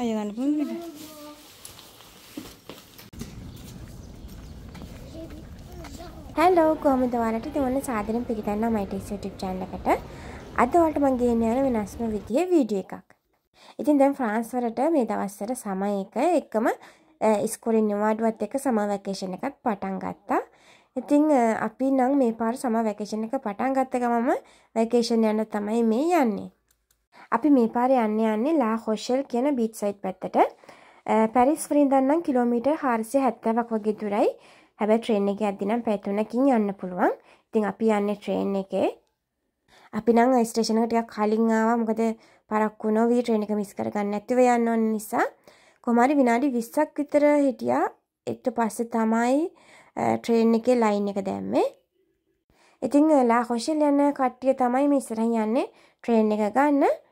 අය ගන්න පුළුවන් නේද? හලෝ කොහමද ඔයාලට දෙවන සාදරයෙන් පිළිගන්නා my tech YouTube channel එකට. අද ඔයාලට මම ගේන්න යන වෙනස්ම විදිහේ වීඩියෝ එකක්. ඉතින් දැන් ෆ්‍රාන්ස් වලට මේ දවස්වල සමය එක එකම ඉස්කෝලේ නිවාඩුවත් එක්ක සමර් වැකේෂන් එකක් පටන් ගත්තා. ඉතින් අපි නම් මේ පාර සමර් වැකේෂන් එක පටන් ගත්ත ගමම වැකේෂන් යන තමයි මේ යන්නේ. අපි මේ පාර යන්න යන්නේ ලා හොෂල් කියන බීච් සයිට් පැත්තට. පැරිස් වරින්දන්නම් කිලෝමීටර් 470ක් වගේ දුරයි. හැබැයි ට්‍රේන් එකේ යද්දී නම් පැය 3කින් යන්න පුළුවන්. ඉතින් අපි යන්නේ ට්‍රේන් එකේ. අපි නම් ස්ටේෂන් එකට ටිකක් කලින් ආවා. මොකද පරක්කු වුණා වී ට්‍රේන් එක මිස් කරගන්න නැතිව යන්න ඕන නිසා. කොහම හරි විනාඩි 20ක් විතර හිටියා. එක්ට පස්සේ තමයි ට්‍රේන් එකේ ලයින් එක දැම්මේ. ඉතින් ලා හොෂල් යන කට්ටිය තමයි මේ ඉස්සරහින් යන්නේ ට්‍රේන් එක ගන්න.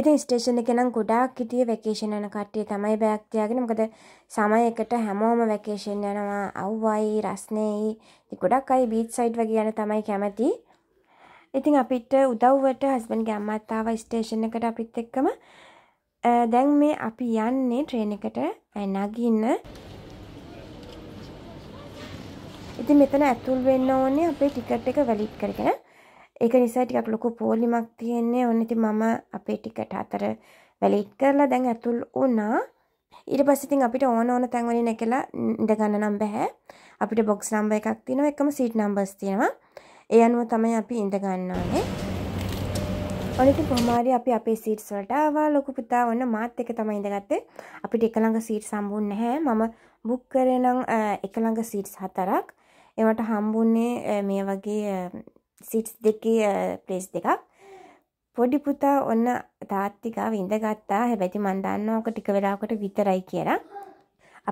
ඉතින් ස්ටේෂන් එකේ නම් ගොඩාක් හිටියේ වෙකේෂන් යන කට්ටිය තමයි බෑග් තියාගෙන. මොකද සමයකට හැමෝම වෙකේෂන් යනවා. අව්වයි, රස්නේයි. ඉතින් ගොඩක් අය බීච් සයිඩ් වගේ යන තමයි කැමති. ඉතින් අපිට උදව්වට හස්බන්ඩ්ගේ අම්මා තාම ස්ටේෂන් එකට අපිත් එක්කම දැන් මේ අපි යන්නේ ට්‍රේන් එකට නගින්න. ඉතින් මෙතන ඇතුල් වෙන්න ඕනේ අපේ ටිකට් එක වැලිඩ් කරගෙන. ඒක නිසා ටිකක් ලොකු පෝලිමක් තියෙන්නේ ඔන්න ඉතින් මම අපේ ටිකට අතර වැලීට් කරලා දැන් ඇතුල් වුණා ඊට පස්සේ ඉතින් අපිට ඕන ඕන තැන් වලින් එකලා ඉඳ ගන්න නම් බෑ අපිට බොක්ස් නම්බර් එකක් තියෙනවා එකම සීට් නම්බර්ස් තියෙනවා ඒ අනුව තමයි අපි ඉඳ ගන්න ඕනේ ඔනිති කොහමාරි අපි අපේ සීට්ස් වලට ආවා ලොකු පුතා ඔන්න මාත් එක තමයි ඉඳගත්තේ අපිට එක ළඟ සීට් හම්බුන්නේ නැහැ මම බුක් කරේ නම් එක ළඟ සීට්ස් හතරක් ඒවට හම්බුන්නේ මේ වගේ සිට්ස් දෙකේ ප්ලේස් දෙකක් පොඩි පුතා ඔන්න තාත්තිකාව ඉඳගත්තා හැබැති මන්දන්න ඕක ටික වෙලාකට විතරයි කියලා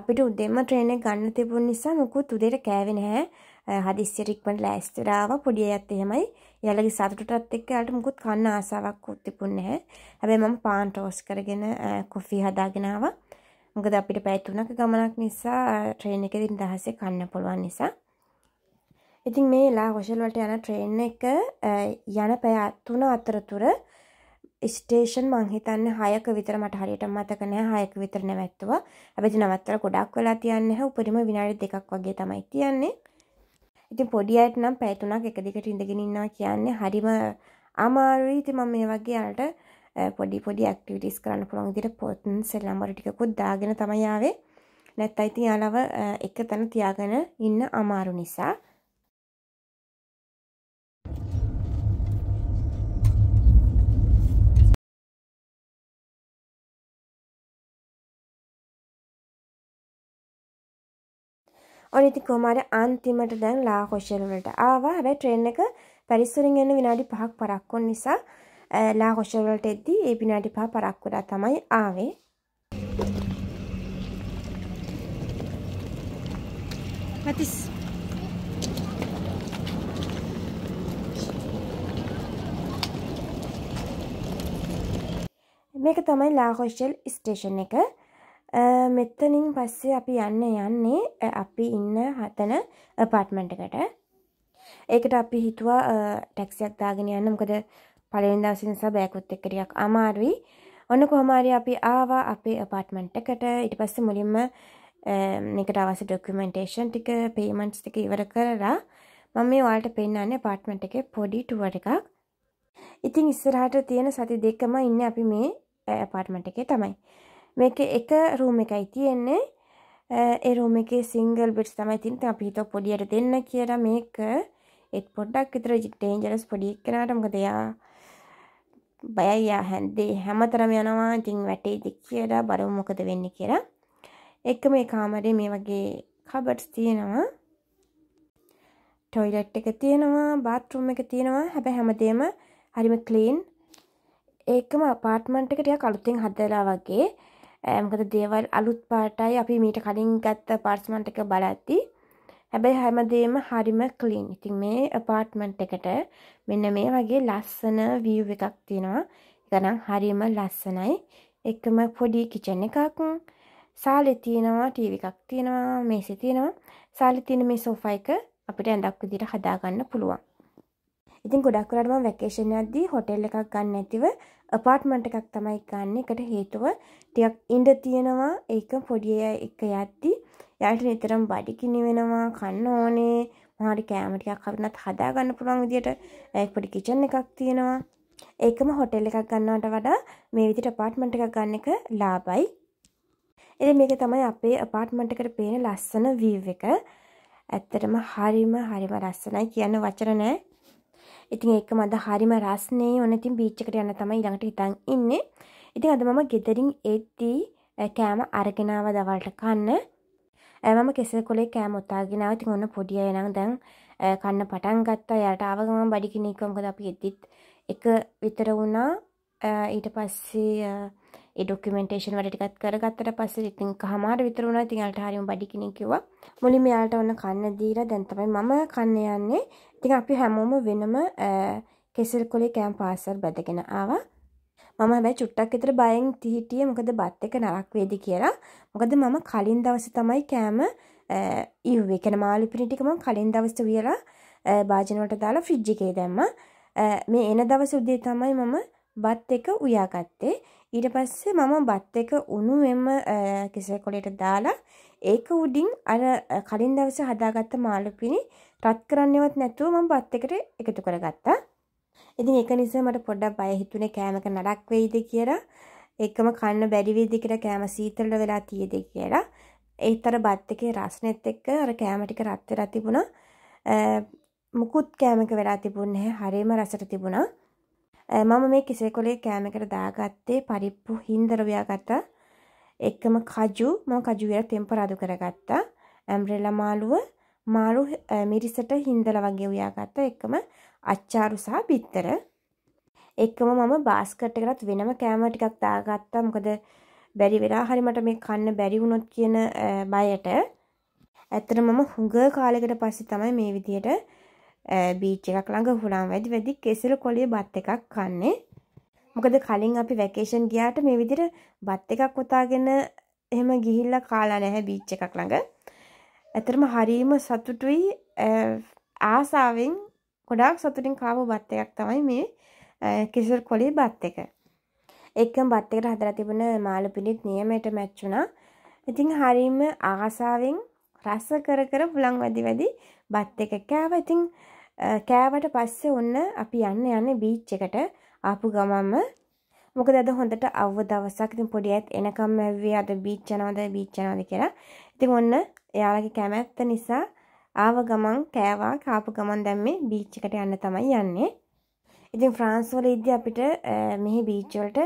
අපිට උදෙම ට්‍රේන ගන්න තිබුණ නිසා මුකුත් උදේට කෑවේ නැහැ හදිස්සියට ඉක්මනට ලෑස්තිලාව පොඩි අයත් එහෙමයි යාළගේ සතුටටත් එක්ක යාළට මුකුත් කන්න ආසාවක් තිබුණ නැහැ හැබැයි මම පාන් ටෝස් කරගෙන කොෆි හදාගෙන ආවා මොකද අපිට පැය 3ක ගමනක් නිසා ට්‍රේන් එකේ ඉඳහසේ කන්න පුළුවන් නිසා ඉතින් මේ ලා රොෂල්වලට යන ට්‍රේන් එක යන පැයත්තුන අතරතුර ස්ටේෂන් මංහිතන්න හයක විතර මට හරියට මතකනෑ හයක විතර නැවැත්තුව ඇබැති නවත්තර ගොඩක් වෙලා තියන්න හ උපරිම විනාඩි දෙකක් වගේ තමයි තියන්නේ ඉතින් පොඩි අයට නම් පැතුනක් එක දිකට ඉඳගෙනන්නවා කියන්නේ හරිම අමාරීති මම මේ වගේ අයට පොඩි පොඩි ක්ටිවිටස් කරන්න පුළොන් දිට පොත්න් සෙල්ලම්බර ටිකුත් දාගෙන තමයාවේ නැත් අයිති යාලව එක තැන තියාගෙන ඉන්න අමාරු නිසා අනිති කොමර අන්තිමට දැන් ලා කොෂල් වලට ආවා හැබැයි ට්‍රේන් එක පැරිස් වලින් එන්න විනාඩි 5ක් පරක්කු නිසා ලා කොෂල් වලට එද්දී ඒ විනාඩි 5 පරක්කු වෙලා තමයි ආවේ Mathis. මේක තමයි ලාහොෂල් ස්ටේෂන් එක මෙත්තනින් පස්සේ අපි යන්න යන්නේ අපි ඉන්න හතන පාට්මටකට ඒකට අපි හිතුවා ටැක්සියක් දාගෙන යන්න මොකද පලවෙන් දවස නිසා බෑකුත් එක්කරියක් අමාරුයි ඔන්න කොහමාරි අපි ආවා අපේ පාට්මන්ටකට ඉට පස්ස මුලින්ම එකට අවස ඩොක්කමෙන්ටේෂන් ටික පේමන්ට්ස් ටික ඉවර කරලා මම මේ ඔයාලට පෙන්න්නන්නේ පාට්මට එක පොඩි ටුවට එකක් ඉතින් ඉස්සරහට තියෙන සති දෙකම ඉන්න අපි මේ පාට්මට එකේ තමයි මේක එක රූම එකයි තියෙන්නේ එරුම එක සිංගල් බිට් තමයි තින්ත අපිහිතෝ පොඩියට දෙන්න කියලා මේක එත් පොඩ්ඩක් විතර ඩේන්ජරස් පොඩි එක්කෙනාට මොකද එයා බයයි යා හැන්දේ හැමතරම යනවා ඉතින් වැටේද කියලා බලමු මොකද වෙන්නේ කියලා එක මේ කාමරේ මේ වගේ කබඩ්ස් තියෙනවා ටොයිලට් එක තියෙනවා බාත් รู ම් එක තියෙනවා හැබැයි හැමදේම හරිම ක්ලීන් ඒකම අපාර්ට්මන්ට් එක ටිකක් අලුතෙන් හදලා වගේ මොකද දේවල් අලුත් පාටයි අපි මීට කලින් ගත්ත පාර්ස්මන්ට් එක බලද්දි හැබැයි හැමදේම හරිම ක්ලීන්. ඉතින් මේ අපාර්ට්මන්ට් එකට මෙන්න මේ වගේ ලස්සන view එකක් තියෙනවා. ඒකනම් හරිම ලස්සනයි. එකම පොඩි kitchen එකක්. සාලේ තියෙනවා ටීවී එකක් තියෙනවා මේසේ තියෙනවා. සාලේ තියෙන මේ සෝෆා එක අපිට ඇඳක් විදිහට හදාගන්න පුළුවන්. ඉතින් ගොඩක් වෙලාට මම වැකේෂන් යද්දී හොටෙල් එකක් ගන්න නැතිව අපාර්ට්මන්ට් එකක් තමයි ගන්න. ඒකට හේතුව ටිකක් ඉඳ තියෙනවා. ඒක පොඩි එක යද්දී යාට නිතරම බඩ කිනි වෙනවා, කන්න ඕනේ. මොහරි කෑම ටිකක් හරිනත් හදා ගන්න පුළුවන් විදියට පොඩි කිචන් එකක් තියෙනවා. ඒකම හොටෙල් එකක් ගන්නවට වඩා මේ විදිහට අපාර්ට්මන්ට් එකක් ගන්න එක ලාභයි. එතින් මේක තමයි අපේ අපාර්ට්මන්ට් එකට පේන ලස්සන view එක. ඇත්තටම හරිම හරිම ලස්සනයි කියන වචන නෑ. ඉතින් ඒක මද හරිම රස්නේ ඕන ඉතින් බීච් එකට යන්න තමයි ඊළඟට හිතන් ඉන්නේ. ඉතින් අද මම ගෙදරින් එද්දී කෑම අරගෙන ආව දවල්ට කන්න. මම කෙසෙල් කොලේ කෑම ඔතාගෙන ආවා. ඉතින් ඔන්න පොඩි අය නම් දැන් කන්න පටන් ගත්තා. එයාට ආව ගමන් බඩ කිනික මොකද අපි එද්දිත් එක විතර වුණා. ඊට පස්සේ ඒ ඩොක්කමෙන්ටේෂන් වැඩ ටිකත් කරගත්තට පස්සේ ඉතින් කහමාර විතර වුණා. ඉතින් යාලට හරියම බඩ කිනින් කිව්වා. මුලින්ම යාලට ඔන්න කන්න දීලා දැන් තමයි මම කන්න යන්නේ. ඉතින් අපි හැමෝම වෙනම කෙසල් කොලේ කෑම් පාසල් බැදගෙන ආවා මම හැබැයි චුට්ටක් විතර බයෙන් හිටියේ මොකද බත් එක නරක් වේද කියලා. මොකද මම කලින් දවසේ තමයි කෑම ඉව්වේ. කියන මාලිපිරි ටික මම කලින් දවසේ වියලා භාජන වලට දාලා ෆ්‍රිජ් එකේ දැම්මා. මේ එන දවසේ උදේ තමයි මම බත් එක උයාගත්තේ. ඊට පස්සේ මම බත් එක උණුවෙම කෙසෙල් කොලයට දාලා ඒක උඩින් අර කලින් දවසේ හදාගත්ත මාළුපිනි රත් කරන්නවත් නැතුව මම බත් එකට එකතු කරගත්තා. ඉතින් ඒක නිසා මට පොඩ්ඩක් බය හිතුනේ කෑමක නඩක් වෙයිද කියලා. එකම කන්න බැරි වෙයිද කියලා කෑම සීතල වෙලා තියේද කියලා. ඒතර බත් එකේ රසනෙත් එක්ක අර කෑම ටික රත් වෙලා තිබුණා. මුකුත් කෑමක වෙලා තිබුණේ නැහැ. හරියම රසට තිබුණා. මම මේ කිසෙකොලේ කෑමකට දාගත්තේ පරිප්පු හින්දර ව්‍යාගත්තා එක්කම කජු මම කජු විතර තෙම්පරාදු කරගත්තා. ඇම්බ්‍රෙලා මාළුව මාළු මිරිසට හින්දලා වගේ උයාගත්තා. එක්කම අච්චාරු සහ බිත්තර. එක්කම මම බාස්කට් එකකට වෙනම කෑම ටිකක් දාගත්තා. මොකද බැරි වෙලා හරි මට මේ කන්න බැරි වුණොත් කියන බයට. ඇත්තට මම හුඟ කාලයකට පස්සේ තමයි මේ විදියට බීච් එකක් ළඟ හුලම් වැඩි වැඩි කෙසෙල් කොළිය බත් එකක් කන්නේ. මොකද කලින් අපි වැකේෂන් ගියාට මේ විදිහට බත් එකක් ඔතාගෙන එහෙම ගිහිල්ලා කාලා නැහැ බීච් එකක් ළඟ. ඇතරම හරීම සතුටුයි ආසාවෙන් ගොඩාක් සතුටින් කාව බත් එකක් තමයි මේ කිසර් කොලේ බත් එක. ඒකම බත් එකට හදලා තිබුණ මාළු පිළිත් නියමයට මැච් වුණා. ඉතින් හරීම ආසාවෙන් රස කර කර පුලන් වැඩි වැඩි බත් එක කෑවා. ඉතින් කෑවට පස්සේ ඔන්න අපි යන්න යන්නේ බීච් එකට. ආපු ගමම මොකද අද හොඳට අවුව දවසක් ඉතින් පොඩි ඇත් එනකම් ඇවිවේ අද බීච් යනවද බීච් යනවද කියලා. ඉතින් ඔන්න එයාලගේ කැමැත්ත නිසා ආව ගමන් කෑවා කාපු ගමන් දැම්මේ බීච් එකට යන්න තමයි යන්නේ. ඉතින් ෆ්‍රාන්ස් වල ඉද්දී අපිට මෙහි බීච් වලට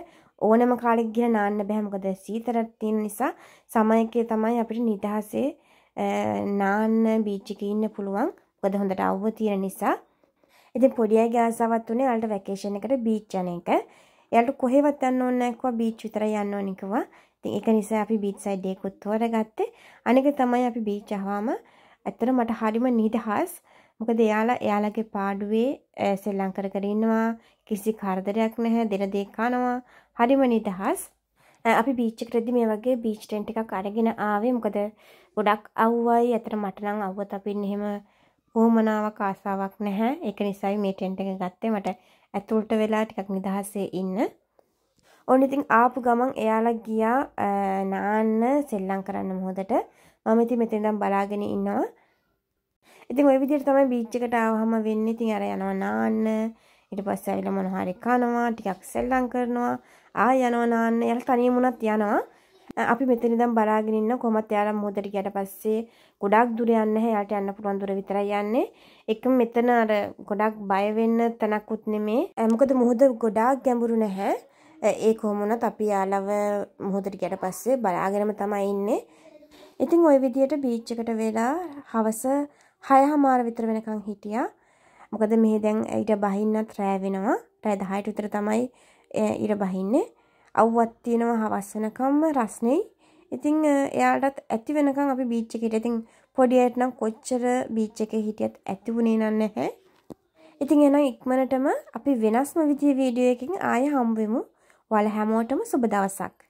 ඕනම කාලෙක ගිහලා නාන්න බෑ මොකද සීතලක් තියෙන නිසා සමයකේ තමයි අපිට නිදහසේ නාන්න බීච් එකේ ඉන්න පුළුවන් මොකද හොඳට අවුව තියෙන නිසා ඉතින් පොඩි අයගේ ආසාවක් උනේ ඔයාලට වැකේෂන් එකට බීච් යන එක. එයාලට කොහෙවත් යන්න ඕනේ නැහැ කිව්වා බීච් විතරයි යන්න ඕනේ කිව්වා. ඉතින් ඒක නිසා අපි බීච් සයිඩ් එකකුත් හොරගත්තේ. අනික තමයි අපි බීච් ආවම ඇත්තට මට හරිම නිදහස්. මොකද එයාලා එයාලගේ පාඩුවේ සෙල්ලම් කර කර ඉන්නවා කිසි කරදරයක් නැහැ දෙන දේ කනවා හරිම නිදහස් අපි බීච් එකටදී මේ වගේ බීච් ටෙන්ට් එකක් අරගෙන ආවේ මොකද ගොඩක් අවුවයි අතර මට නම් අවුව තපින්න එහෙම වුවමනාවක් ආසාවක් නැහැ ඒක නිසයි මේ ටෙන්ට් එක ගත්තේ මට ඇතුළට වෙලා ටිකක් නිදහසේ ඉන්න ඕන ඉතින් ආපු ගමන් එයාලා ගියා නාන්න සෙල්ලම් කරන්න මොහොතට මම ඉතින් මෙතෙන්දම් බලාගෙන ඉන්නවා ඉතින් ওই විදිහට තමයි බීච් එකට ආවහම වෙන්නේ ඉතින් අර යනවා නාන්න ඊට පස්සේ ඇවිල්ලා මොනවා හරි කනවා ටිකක් සෙල්ලම් කරනවා ආය යනවා නාන්න එයාලා තනියම උනත් යනවා අපි මෙතන ඉඳන් බලාගෙන ඉන්න කොහොමත් යාලා මොහොතට ගියට පස්සේ ගොඩක් දුර යන්නේ නැහැ. යාට යන්න පුළුවන් දුර විතරයි යන්නේ. එකම මෙතන අර ගොඩක් බය වෙන්න තැනකුත් නෙමේ. මොකද මොහොත ගොඩාක් ගැඹුරු නැහැ. ඒ කොහොමුණත් අපි යාලව මොහොතට ගියට පස්සේ බලාගෙනම තමයි ඉන්නේ. ඉතින් ওই විදියට බීච් එකට වෙලා හවස 6:00 විතර වෙනකන් හිටියා. මොකද මෙහි දැන් ඊට බහින්නත් රෑ වෙනවා. රෑ 10ට විතර තමයි ඊට බහින්නේ. අව්වත් තියෙනවා හවස්සනකම්ම රස්නෙයි. ඉතින් එයාටත් ඇති වෙනකන් අපි බීච් එකේ ඉතින් පොඩි අයට නම් කොච්චර බීච් එකේ හිටියත් ඇති වුණේ නැහැ. ඉතින් එහෙනම් ඉක්මනටම අපි වෙනස්ම විදිහේ වීඩියෝ එකකින් ආයෙ හම්බෙමු. ඔයාලා හැමෝටම සුබ දවසක්.